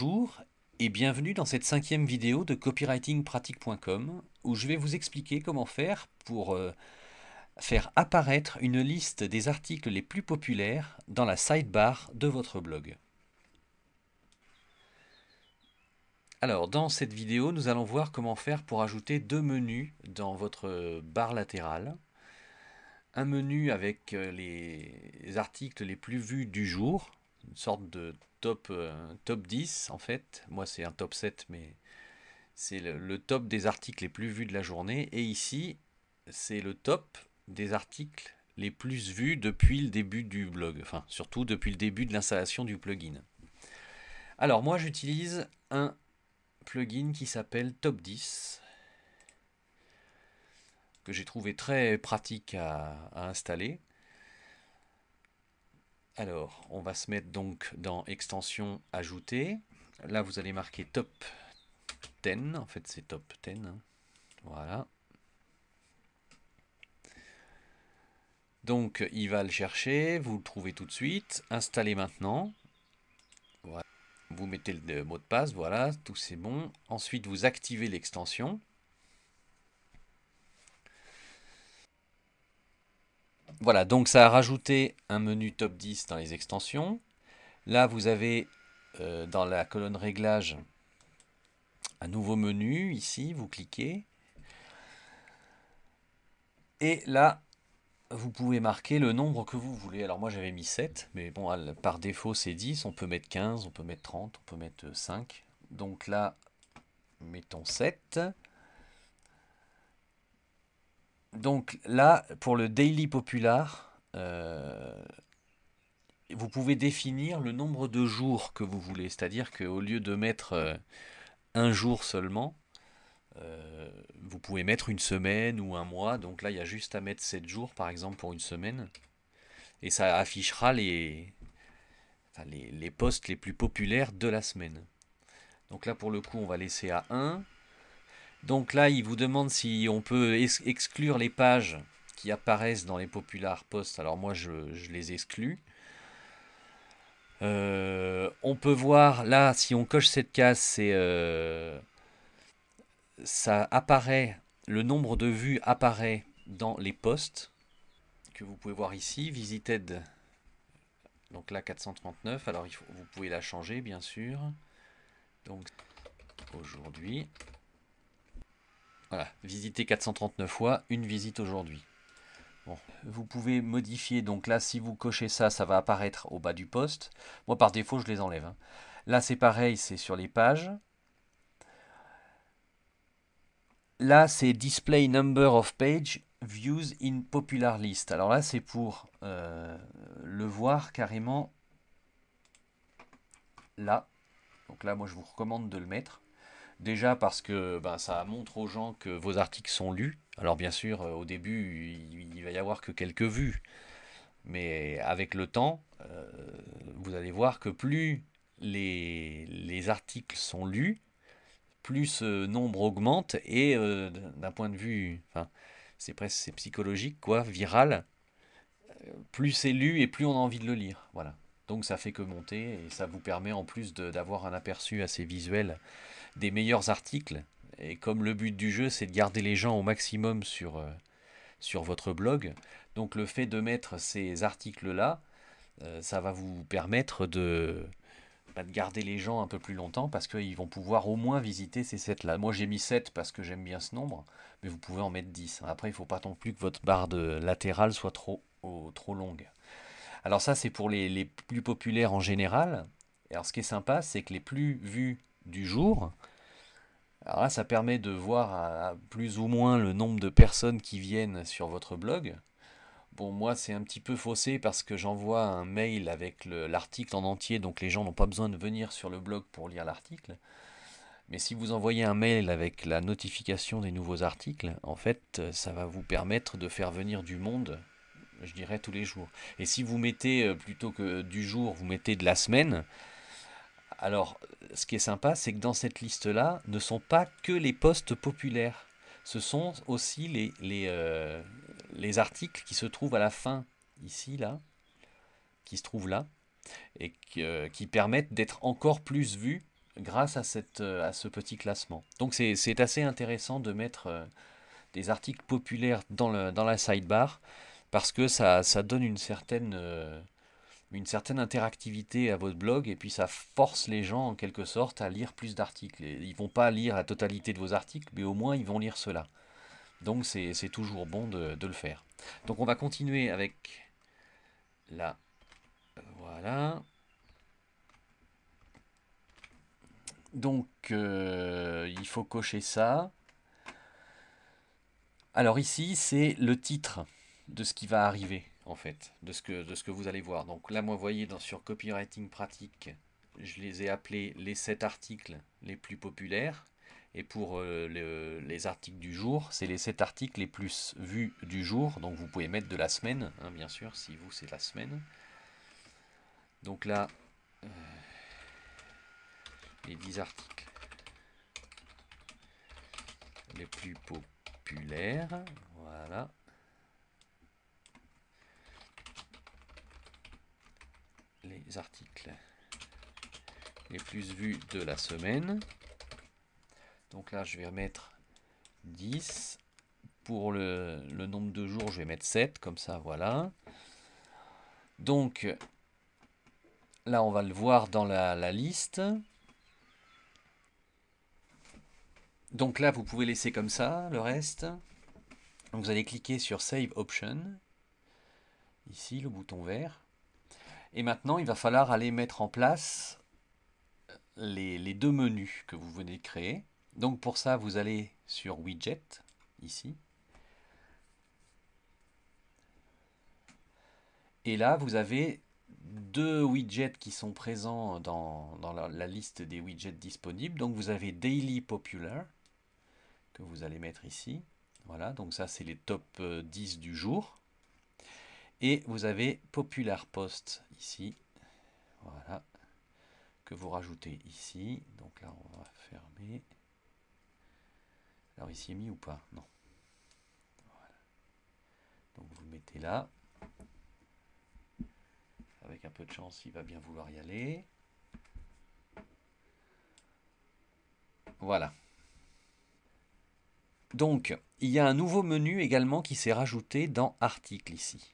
Bonjour et bienvenue dans cette cinquième vidéo de copywritingpratique.com où je vais vous expliquer comment faire pour euh, faire apparaître une liste des articles les plus populaires dans la sidebar de votre blog. Alors dans cette vidéo nous allons voir comment faire pour ajouter deux menus dans votre barre latérale. Un menu avec euh, les articles les plus vus du jour, une sorte de top, euh, top 10 en fait. Moi c'est un top 7 mais c'est le, top des articles les plus vus de la journée. Et ici c'est le top des articles les plus vus depuis le début du blog. Enfin surtout depuis le début de l'installation du plugin. Alors moi j'utilise un plugin qui s'appelle Top 10 que j'ai trouvé très pratique à installer. Alors, on va se mettre donc dans extension ajouter. Là, vous allez marquer top 10. En fait, c'est top 10. Hein. Voilà. Donc, il va le chercher. Vous le trouvez tout de suite. Installez maintenant. Voilà. Vous mettez le mot de passe. Voilà, tout c'est bon. Ensuite, vous activez l'extension. Voilà, donc ça a rajouté un menu top 10 dans les extensions. Là, vous avez euh, dans la colonne réglage un nouveau menu. Ici, vous cliquez. Et là, vous pouvez marquer le nombre que vous voulez. Alors moi j'avais mis 7, mais bon, par défaut c'est 10, on peut mettre 15, on peut mettre 30, on peut mettre 5. Donc là, mettons 7 donc là, pour le Daily Popular, euh, vous pouvez définir le nombre de jours que vous voulez. C'est-à-dire qu'au lieu de mettre euh, un jour seulement, euh, vous pouvez mettre une semaine ou un mois. Donc là, il y a juste à mettre 7 jours, par exemple, pour une semaine. Et ça affichera les, postes les, les les plus populaires de la semaine. Donc là, pour le coup, on va laisser à 1. Donc là, il vous demande si on peut exclure les pages qui apparaissent dans les populaires Posts. Alors moi, je, les exclus. Euh, on peut voir là, si on coche cette case, c'est euh, ça apparaît, le nombre de vues apparaît dans les posts que vous pouvez voir ici. Visited, donc là 439. Alors vous pouvez la changer bien sûr. Donc aujourd'hui, voilà, visiter 439 fois, une visite aujourd'hui. Vous pouvez modifier, donc là si vous cochez ça, ça va apparaître au bas du poste. Moi par défaut je les enlève. Hein. Là c'est pareil, c'est sur les pages. Là c'est display number of page views in popular list. Alors là c'est pour euh, le voir carrément là. Donc là moi je vous recommande de le mettre. Déjà parce que ben, ça montre aux gens que vos articles sont lus. Alors bien sûr, euh, au début, il, va y avoir que quelques vues. Mais avec le temps, euh, vous allez voir que plus les, articles sont lus, plus ce euh, nombre augmente et d'un point de vue, enfin, c'est presque psychologique, quoi, viral, plus c'est lu et plus on a envie de le lire. Voilà. Donc ça fait que monter et ça vous permet en plus d'avoir un aperçu assez visuel des meilleurs articles. Et comme le but du jeu, c'est de garder les gens au maximum sur, euh, sur votre blog, donc le fait de mettre ces articles-là, euh, ça va vous permettre bah, de, garder les gens un peu plus longtemps parce qu'ils vont pouvoir au moins visiter ces 7-là. Moi, j'ai mis 7 parce que j'aime bien ce nombre, mais vous pouvez en mettre 10. Après, il ne faut pas non plus que votre barre de latérale soit trop, oh, trop longue. Alors ça, c'est pour les, les, plus populaires en général. Alors ce qui est sympa, c'est que les plus vus du jour. Alors là, ça permet de voir plus ou moins le nombre de personnes qui viennent sur votre blog. Bon, moi, c'est un petit peu faussé parce que j'envoie un mail avec l'article en entier, donc les gens n'ont pas besoin de venir sur le blog pour lire l'article. Mais si vous envoyez un mail avec la notification des nouveaux articles, en fait, ça va vous permettre de faire venir du monde, je dirais, tous les jours. Et si vous mettez, euh, plutôt que du jour, vous mettez de la semaine, alors, ce qui est sympa, c'est que dans cette liste-là, ne sont pas que les postes populaires. Ce sont aussi les, les, euh, articles qui se trouvent à la fin, ici, là, qui se trouvent là, et euh, qui permettent d'être encore plus vus grâce à, cette, euh, à ce petit classement. Donc, c'est assez intéressant de mettre des articles populaires dans, le, dans la sidebar, parce que ça donne une certaine une certaine interactivité à votre blog et puis ça force les gens en quelque sorte à lire plus d'articles. Ils ils vont pas lire la totalité de vos articles, mais au moins ils vont lire cela. Donc c'est toujours bon de, le faire. Donc on va continuer avec la... Voilà. Donc euh, il faut cocher ça. Alors ici c'est le titre de ce qui va arriver en fait, de ce que, de ce que vous allez voir. Donc là, moi, vous voyez, dans, sur Copywriting Pratique, je les ai appelés les 7 articles les plus populaires. Et pour euh, les articles du jour, c'est les 7 articles les plus vus du jour. Donc vous pouvez mettre de la semaine, hein, bien sûr, si vous, c'est la semaine. Donc là, euh, les 10 articles les plus populaires. Voilà. articles les plus vus de la semaine. Donc là, je vais mettre 10. Pour le, nombre de jours, je vais mettre 7, comme ça, voilà. Donc, là, on va le voir dans la, liste. Donc là, vous pouvez laisser comme ça le reste. vous allez cliquer sur Save Option. Ici, le bouton vert. Et maintenant, il va falloir aller mettre en place euh, les, deux menus que vous venez de créer. Donc pour ça, vous allez sur Widget, ici. Et là, vous avez deux widgets qui sont présents dans, la, la, liste des widgets disponibles. Donc vous avez Daily Popular, que vous allez mettre ici. Voilà, donc ça c'est les top 10 euh, du jour. Et vous avez Popular Post ici. Voilà. Que vous rajoutez ici. Donc là, on va fermer. Alors ici est mis ou pas Non. Donc vous le mettez là. Avec un peu de chance, il va bien vouloir y aller. Voilà. Donc, il y a un nouveau menu également qui s'est rajouté dans Articles » ici.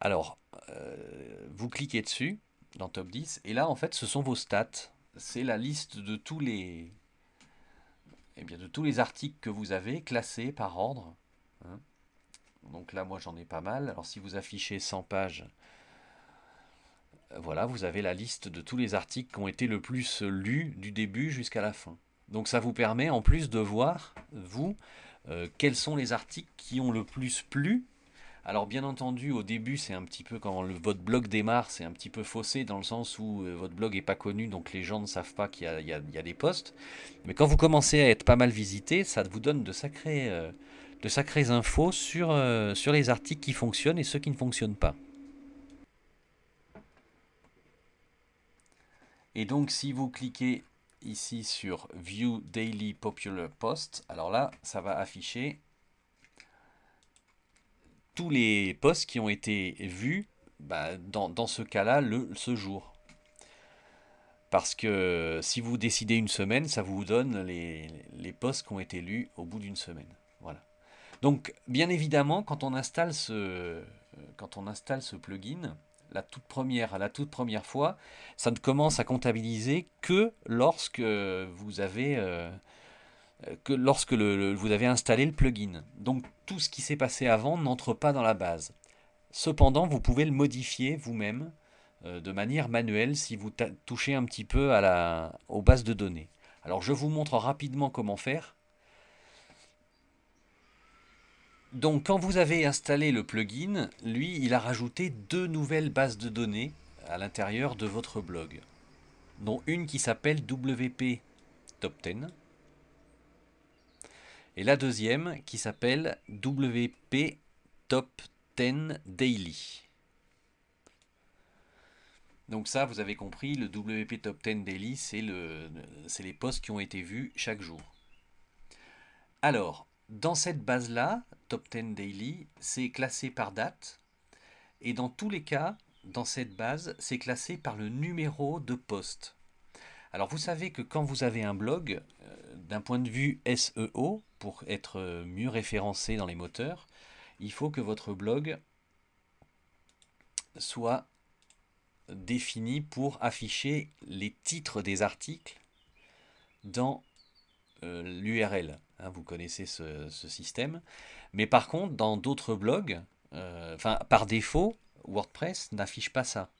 Alors, euh, vous cliquez dessus dans Top 10, et là, en fait, ce sont vos stats. C'est la liste de tous les, et eh bien, de tous les articles que vous avez classés par ordre. Hein. Donc là, moi, j'en ai pas mal. Alors, si vous affichez 100 pages, voilà, vous avez la liste de tous les articles qui ont été le plus lus du début jusqu'à la fin. Donc ça vous permet en plus de voir, vous, euh, quels sont les articles qui ont le plus plu alors bien entendu, au début, c'est un petit peu quand le, votre blog démarre, c'est un petit peu faussé dans le sens où euh, votre blog n'est pas connu, donc les gens ne savent pas qu'il y, a des posts. Mais quand vous commencez à être pas mal visité, ça vous donne de sacrées, euh, infos sur, euh, sur les articles qui fonctionnent et ceux qui ne fonctionnent pas. Et donc si vous cliquez ici sur View Daily Popular Post, alors là, ça va afficher tous les postes qui ont été vus bah, dans, ce cas-là ce jour. Parce que si vous décidez une semaine, ça vous donne les, les postes qui ont été lus au bout d'une semaine. Voilà. Donc, bien évidemment, quand on installe ce, quand on installe ce plugin, la toute première, la toute première fois, ça ne commence à comptabiliser que lorsque vous avez euh, euh, que lorsque vous avez installé le plugin. Donc tout ce qui s'est passé avant n'entre pas dans la base. Cependant, vous pouvez le modifier vous-même euh, de manière manuelle si vous touchez un petit peu à la, aux bases de données. Alors je vous montre rapidement comment faire. Donc quand vous avez installé le plugin, lui, il a rajouté deux nouvelles bases de données à l'intérieur de votre blog, dont une qui s'appelle WP Top 10 et la deuxième qui s'appelle WP Top 10 Daily. Donc ça, vous avez compris, le WP Top 10 Daily, c'est le, les posts qui ont été vus chaque jour. Alors, dans cette base-là, Top 10 Daily, c'est classé par date. Et dans tous les cas, dans cette base, c'est classé par le numéro de poste. Alors vous savez que quand vous avez un blog, euh, d'un point de vue SEO, pour être euh, mieux référencé dans les moteurs, il faut que votre blog soit défini pour afficher les titres des articles dans euh, l'URL. Hein, vous connaissez ce, système. Mais par contre, dans d'autres blogs, par défaut, WordPress n'affiche pas ça.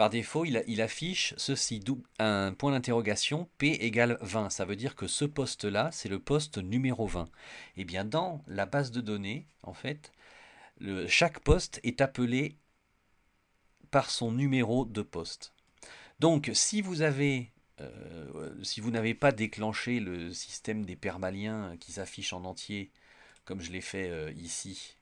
Par défaut, il, affiche ceci, un point d'interrogation, P égale 20. Ça veut dire que ce poste-là, c'est le poste numéro 20. Et eh bien dans la base de données, en fait, chaque poste est appelé par son numéro de poste. Donc si vous euh, si vous n'avez pas déclenché le système des permaliens qui s'affiche en entier, comme je l'ai fait euh, ici,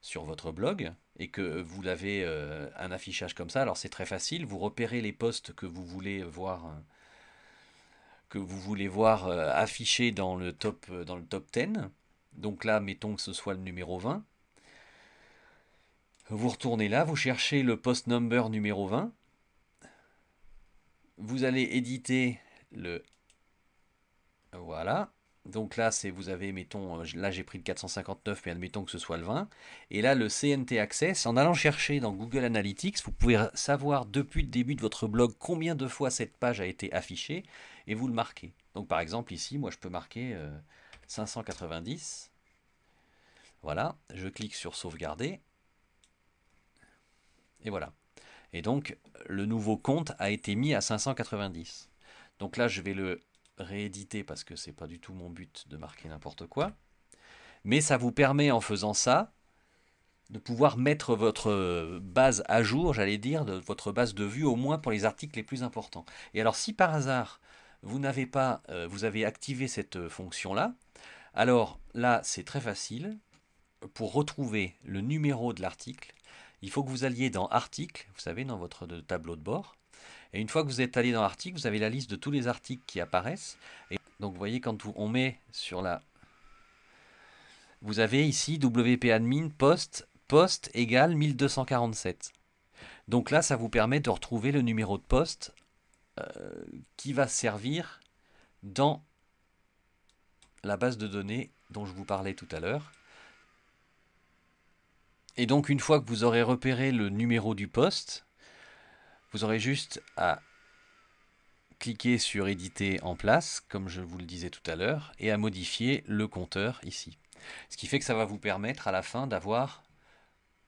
sur votre blog et que vous avez euh, un affichage comme ça, alors c'est très facile, vous repérez les posts que vous voulez voir euh, que vous voulez voir euh, affichés dans le top dans le top 10. Donc là, mettons que ce soit le numéro 20. Vous retournez là, vous cherchez le post number numéro 20. Vous allez éditer le voilà, donc là, c'est vous avez, mettons, euh, là j'ai pris le 459, mais admettons que ce soit le 20. Et là, le CNT Access, en allant chercher dans Google Analytics, vous pouvez savoir depuis le début de votre blog combien de fois cette page a été affichée et vous le marquez. Donc par exemple, ici, moi je peux marquer 590. Euh, voilà, je clique sur sauvegarder. Et voilà. Et donc, le nouveau compte a été mis à 590. Donc là, je vais le rééditer parce que c'est pas du tout mon but de marquer n'importe quoi. Mais ça vous permet en faisant ça de pouvoir mettre votre base à jour, j'allais dire, de votre base de vue au moins pour les articles les plus importants. Et alors si par hasard vous n'avez pas, euh, vous avez activé cette euh, fonction là, alors là c'est très facile. Pour retrouver le numéro de l'article, il faut que vous alliez dans article vous savez, dans votre tableau de bord, et une fois que vous êtes allé dans l'article, vous avez la liste de tous les articles qui apparaissent. Et donc vous voyez, quand on met sur la... Vous avez ici wp-admin post, post égale 1247. Donc là, ça vous permet de retrouver le numéro de poste euh, qui va servir dans la base de données dont je vous parlais tout à l'heure. Et donc une fois que vous aurez repéré le numéro du poste, vous aurez juste à cliquer sur éditer en place, comme je vous le disais tout à l'heure, et à modifier le compteur ici. Ce qui fait que ça va vous permettre à la fin d'avoir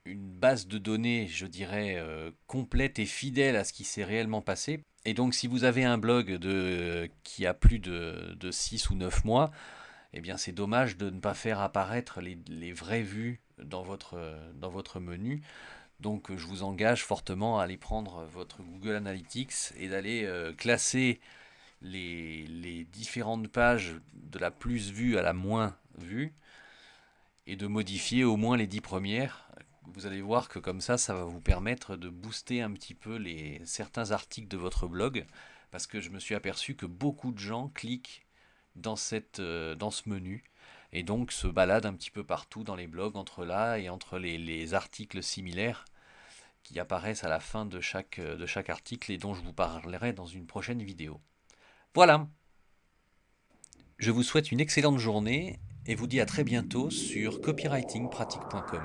une base de données, je dirais, euh, complète et fidèle à ce qui s'est réellement passé. Et donc si vous avez un blog de, qui a plus de, 6 ou 9 mois, eh bien c'est dommage de ne pas faire apparaître les, vraies vues dans votre, dans votre menu. Donc euh, je vous engage fortement à aller prendre votre Google Analytics et d'aller euh, classer les, différentes pages de la plus vue à la moins vue et de modifier au moins les 10 premières. Vous allez voir que comme ça, ça va vous permettre de booster un petit peu les, certains articles de votre blog parce que je me suis aperçu que beaucoup de gens cliquent dans, cette, euh, dans ce menu et donc se baladent un petit peu partout dans les blogs entre là et entre les articles similaires qui apparaissent à la fin de chaque, euh, de chaque article et dont je vous parlerai dans une prochaine vidéo. Voilà Je vous souhaite une excellente journée et vous dis à très bientôt sur copywritingpratique.com.